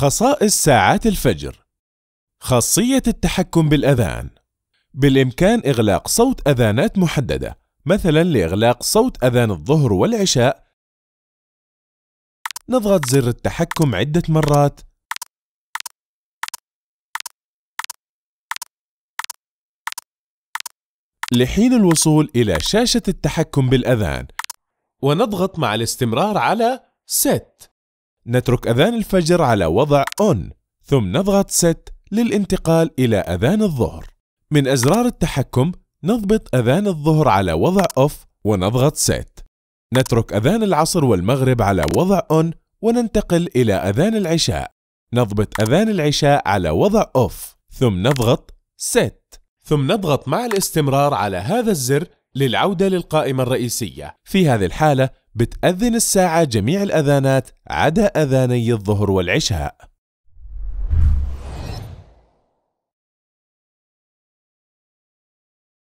خصائص ساعات الفجر خاصية التحكم بالأذان بالإمكان إغلاق صوت أذانات محددة مثلا لإغلاق صوت أذان الظهر والعشاء نضغط زر التحكم عدة مرات لحين الوصول إلى شاشة التحكم بالأذان ونضغط مع الاستمرار على Set نترك أذان الفجر على وضع ON ثم نضغط SET للانتقال إلى أذان الظهر من أزرار التحكم نضبط أذان الظهر على وضع OFF ونضغط SET نترك أذان العصر والمغرب على وضع ON وننتقل إلى أذان العشاء نضبط أذان العشاء على وضع OFF ثم نضغط SET ثم نضغط مع الاستمرار على هذا الزر للعودة للقائمة الرئيسية في هذه الحالة بتأذن الساعة جميع الأذانات عدا أذاني الظهر والعشاء